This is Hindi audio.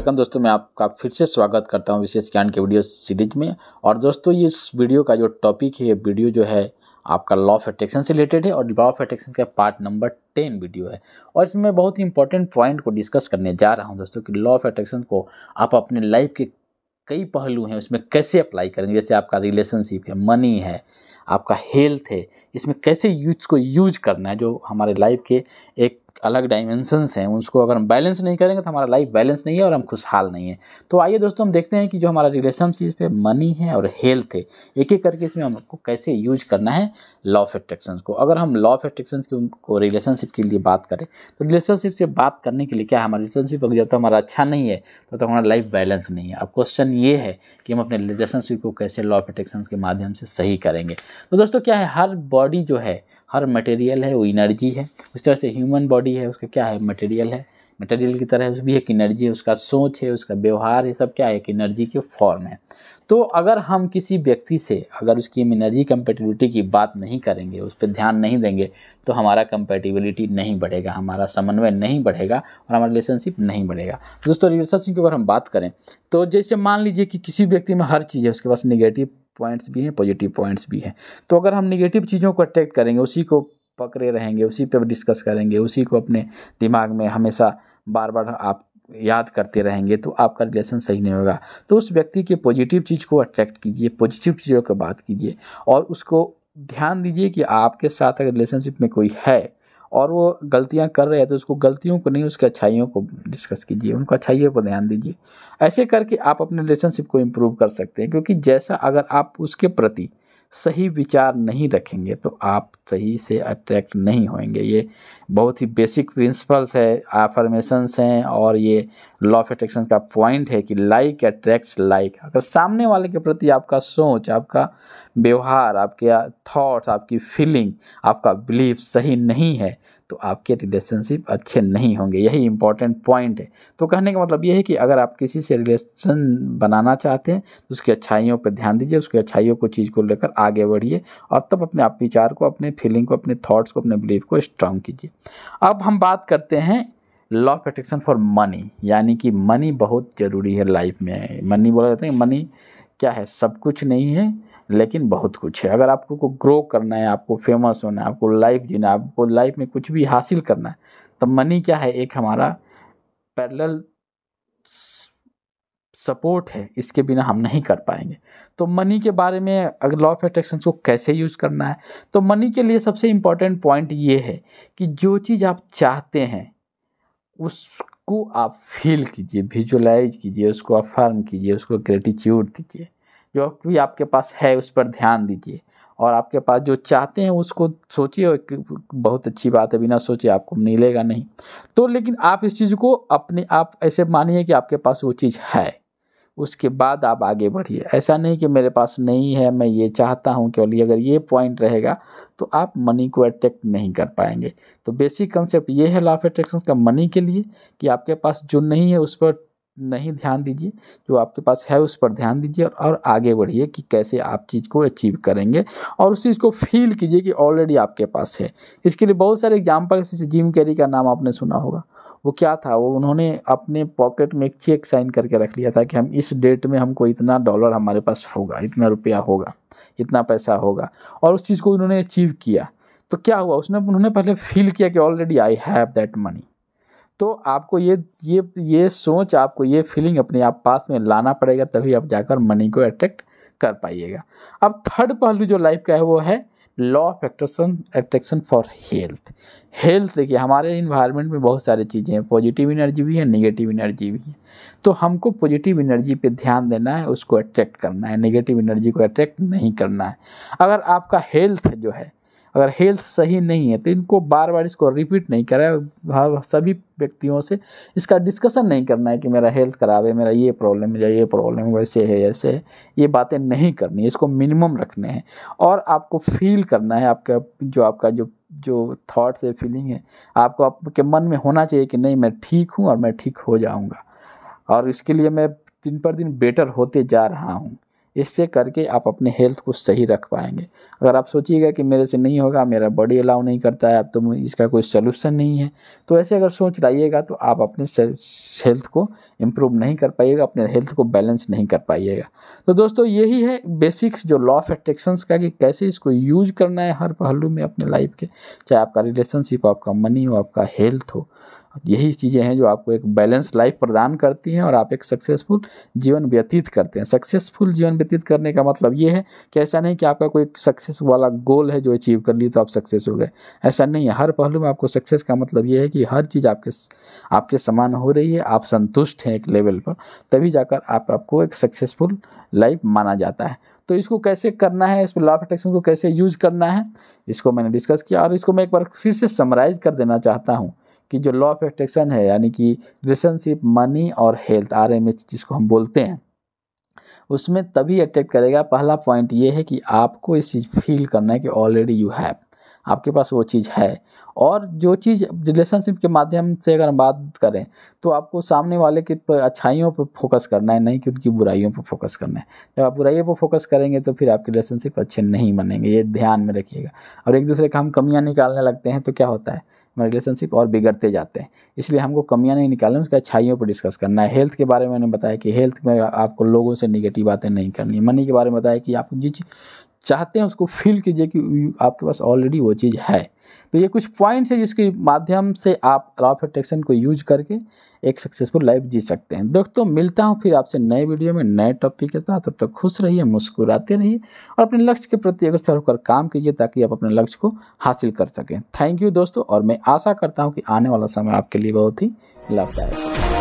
वेलकम दोस्तों मैं आपका फिर से स्वागत करता हूं विशेष ज्ञान के वीडियो सीरीज में और दोस्तों ये इस वीडियो का जो टॉपिक है ये वीडियो जो है आपका लॉ ऑफ अट्रैक्शन से रिलेटेड है और लॉ ऑफ अट्रैक्शन का पार्ट नंबर टेन वीडियो है और इसमें बहुत ही इंपॉर्टेंट पॉइंट को डिस्कस करने जा रहा हूँ दोस्तों कि लॉ ऑफ अट्रैक्शन को आप अपने लाइफ के कई पहलू हैं उसमें कैसे अप्लाई करेंगे जैसे आपका रिलेशनशिप है मनी है आपका हेल्थ है इसमें कैसे यूज को यूज करना है जो हमारे लाइफ के एक अलग डायमेंशंस हैं उसको अगर हम बैलेंस नहीं करेंगे तो हमारा लाइफ बैलेंस नहीं है और हम खुशहाल नहीं है तो आइए दोस्तों हम देखते हैं कि जो हमारा रिलेशनशिप पे मनी है और हेल्थ है एक एक करके इसमें हमको कैसे यूज करना है लॉ ऑफ एट्रैक्शन को अगर हम लॉ ऑफ एट्रैक्शन को रिलेशनशिप के लिए बात करें तो रिलेशनशिप से बात करने के लिए क्या हमारा रिलेशनशिप अगर जब तक हमारा अच्छा नहीं है तब तो तक तो हमारा लाइफ बैलेंस नहीं है अब क्वेश्चन ये है कि हम अपने रिलेशनशिप को कैसे लॉ ऑफ एट्रैक्शन के माध्यम से सही करेंगे तो दोस्तों क्या है हर बॉडी जो है हर मटेरियल है वो इनर्जी है उस तरह से ह्यूमन बॉडी है उसका क्या है मटेरियल है मटेरियल की तरह उस भी एक एनर्जी है उसका सोच है उसका व्यवहार है सब क्या है एक एनर्जी के फॉर्म है तो अगर हम किसी व्यक्ति से अगर उसकी हम एनर्जी कंपेटिबिलिटी की बात नहीं करेंगे उस पर ध्यान नहीं देंगे तो हमारा कंपेटिबिलिटी नहीं बढ़ेगा हमारा समन्वय नहीं बढ़ेगा और हमारा रिलेशनशिप नहीं बढ़ेगा दोस्तों रिलेशनशिप की अगर हम बात करें तो जैसे मान लीजिए कि किसी व्यक्ति में हर चीज़ है उसके पास निगेटिव पॉइंट्स भी हैं पॉजिटिव पॉइंट्स भी हैं तो अगर हम निगेटिव चीज़ों को अट्रैक्ट करेंगे उसी को पकड़े रहेंगे उसी पर डिस्कस करेंगे उसी को अपने दिमाग में हमेशा बार बार आप याद करते रहेंगे तो आपका रिलेशन सही नहीं होगा तो उस व्यक्ति के पॉजिटिव चीज़ को अट्रैक्ट कीजिए पॉजिटिव चीज़ों की बात कीजिए और उसको ध्यान दीजिए कि आपके साथ अगर रिलेशनशिप में कोई है और वो गलतियाँ कर रहे हैं तो उसको गलतियों को नहीं उसकी अच्छाइयों को डिस्कस कीजिए उनको अच्छाइयों पर ध्यान दीजिए ऐसे करके आप अपने रिलेशनशिप को इम्प्रूव कर सकते हैं क्योंकि जैसा अगर आप उसके प्रति सही विचार नहीं रखेंगे तो आप सही से अट्रैक्ट नहीं होंगे ये बहुत ही बेसिक प्रिंसिपल्स है आफर्मेशंस हैं और ये लॉ ऑफ एट्रैक्शन का पॉइंट है कि लाइक अट्रैक्ट्स लाइक अगर सामने वाले के प्रति आपका सोच आपका व्यवहार आपके थॉट्स आपकी फीलिंग आपका बिलीफ सही नहीं है तो आपके रिलेशनशिप अच्छे नहीं होंगे यही इंपॉर्टेंट पॉइंट है तो कहने का मतलब ये है कि अगर आप किसी से रिलेशन बनाना चाहते हैं तो उसकी अच्छाइयों पर ध्यान दीजिए उसकी अच्छाइयों को चीज़ को लेकर आगे बढ़िए और तब अपने आप विचार को अपने फीलिंग को अपने थाट्स को अपने बिलीफ को स्ट्रांग कीजिए अब हम बात करते हैं law of attraction for money यानी कि मनी बहुत ज़रूरी है लाइफ में मनी बोला जाता है मनी क्या है सब कुछ नहीं है लेकिन बहुत कुछ है अगर आपको को ग्रो करना है आपको फेमस होना है आपको लाइफ जीना है आपको लाइफ में कुछ भी हासिल करना है तो मनी क्या है एक हमारा पैरेलल सपोर्ट है इसके बिना हम नहीं कर पाएंगे तो मनी के बारे में अगर लॉ ऑफ अट्रैक्शन को कैसे यूज़ करना है तो मनी के लिए सबसे इम्पॉर्टेंट पॉइंट ये है कि जो चीज़ आप चाहते हैं उसको आप फील कीजिए विजुअलाइज कीजिए उसको अफर्म कीजिए उसको ग्रेटिट्यूड दीजिए जो भी आपके पास है उस पर ध्यान दीजिए और आपके पास जो चाहते हैं उसको सोचिए और बहुत अच्छी बात है बिना सोचे आपको मिलेगा नहीं तो लेकिन आप इस चीज़ को अपने आप ऐसे मानिए कि आपके पास वो चीज़ है उसके बाद आप आगे बढ़िए ऐसा नहीं कि मेरे पास नहीं है मैं ये चाहता हूँ केवल अगर ये पॉइंट रहेगा तो आप मनी को अट्रैक्ट नहीं कर पाएंगे तो बेसिक कंसेप्ट ये है लाफ अट्रैक्शन का मनी के लिए कि आपके पास जो नहीं है उस पर नहीं ध्यान दीजिए जो आपके पास है उस पर ध्यान दीजिए और, और आगे बढ़िए कि कैसे आप चीज़ को अचीव करेंगे और उस चीज़ को फील कीजिए कि ऑलरेडी आपके पास है इसके लिए बहुत सारे एग्जाम्पल जैसे जिम कैरी का नाम आपने सुना होगा वो क्या था वो उन्होंने अपने पॉकेट में एक चेक साइन करके रख लिया था कि हम इस डेट में हमको इतना डॉलर हमारे पास होगा इतना रुपया होगा इतना पैसा होगा और उस चीज़ को उन्होंने अचीव किया तो क्या हुआ उसने उन्होंने पहले फील किया कि already I have that money तो आपको ये ये ये सोच आपको ये फीलिंग अपने आप पास में लाना पड़ेगा तभी आप जाकर मनी को अट्रैक्ट कर पाइएगा अब थर्ड पहलू जो लाइफ का है वो है law of attraction attraction for health health देखिए हमारे इन्वायरमेंट में बहुत सारी चीज़ें हैं पॉजिटिव एनर्जी भी है नेगेटिव एनर्जी भी है तो हमको पॉजिटिव एनर्जी पे ध्यान देना है उसको अट्रैक्ट करना है नेगेटिव एनर्जी को अट्रैक्ट नहीं करना है अगर आपका हेल्थ जो है अगर हेल्थ सही नहीं है तो इनको बार बार इसको रिपीट नहीं करा हाँ, सभी व्यक्तियों से इसका डिस्कशन नहीं करना है कि मेरा हेल्थ खराब है मेरा ये प्रॉब्लम है ये प्रॉब्लम वैसे है ऐसे है ये बातें नहीं करनी है इसको मिनिमम रखने हैं और आपको फील करना है आपका जो आपका जो जो थाट्स है फीलिंग है आपको आपके मन में होना चाहिए कि नहीं मैं ठीक हूँ और मैं ठीक हो जाऊँगा और इसके लिए मैं दिन पर दिन बेटर होते जा रहा हूँ इससे करके आप अपने हेल्थ को सही रख पाएंगे अगर आप सोचिएगा कि मेरे से नहीं होगा मेरा बॉडी अलाउ नहीं करता है अब तो इसका कोई सलूशन नहीं है तो ऐसे अगर सोच लाइएगा तो आप अपने हेल्थ को इम्प्रूव नहीं कर पाइएगा अपने हेल्थ को बैलेंस नहीं कर पाइएगा तो दोस्तों यही है बेसिक्स जो लॉ ऑफ एट्रेक्शन का कि कैसे इसको यूज करना है हर पहलू में अपने लाइफ के चाहे आपका रिलेशनशिप हो आपका मनी हो आपका हेल्थ हो यही चीज़ें हैं जो आपको एक बैलेंस लाइफ प्रदान करती हैं और आप एक सक्सेसफुल जीवन व्यतीत करते हैं सक्सेसफुल जीवन व्यतीत करने का मतलब ये है कि ऐसा नहीं कि आपका कोई सक्सेस वाला गोल है जो अचीव कर लिए तो आप सक्सेस हो गए ऐसा नहीं है हर पहलू में आपको सक्सेस का मतलब ये है कि हर चीज़ आपके आपके समान हो रही है आप संतुष्ट हैं एक लेवल पर तभी जाकर आप आपको एक सक्सेसफुल लाइफ माना जाता है तो इसको कैसे करना है इस लॉ ऑफ अट्रैक्शन को कैसे यूज करना है इसको मैंने डिस्कस किया और इसको मैं एक बार फिर से समराइज कर देना चाहता हूँ कि जो लॉ ऑफ एट्रैक्शन है यानी कि रिलेशनशिप मनी और हेल्थ आर एम एच जिसको हम बोलते हैं उसमें तभी अट्रैक्ट करेगा पहला पॉइंट ये है कि आपको इस चीज़ फील करना है कि ऑलरेडी यू हैव आपके पास वो चीज़ है और जो चीज़ रिलेशनशिप के माध्यम से अगर हम बात करें तो आपको सामने वाले की अच्छाइयों पर फोकस करना है नहीं कि उनकी बुराइयों पर फोकस करना है जब आप बुराइयों पर फोकस करेंगे तो फिर आपके रिलेशनशिप अच्छे नहीं बनेंगे ये ध्यान में रखिएगा और एक दूसरे का हम कमियाँ निकालने लगते हैं तो क्या होता है हमारे रिलेशनशिप और बिगड़ते जाते हैं इसलिए हमको कमियाँ नहीं निकालनी उसकी अच्छाइयों पर डिस्कस करना है हेल्थ के बारे में मैंने बताया कि हेल्थ में आपको लोगों से निगेटिव बातें नहीं करनी मनी के बारे में बताया कि आप जिस चाहते हैं उसको फील कीजिए कि आपके पास ऑलरेडी वो चीज़ है तो ये कुछ पॉइंट्स है जिसके माध्यम से आप लॉ ऑफ अट्रैक्शन को यूज करके एक सक्सेसफुल लाइफ जी सकते हैं दोस्तों मिलता हूँ फिर आपसे नए वीडियो में नए टॉपिक के साथ तब तक खुश रहिए मुस्कुराते रहिए और अपने लक्ष्य के प्रति अग्रसर होकर काम कीजिए ताकि आप अपने लक्ष्य को हासिल कर सकें थैंक यू दोस्तों और मैं आशा करता हूँ कि आने वाला समय आपके लिए बहुत ही लाभदायक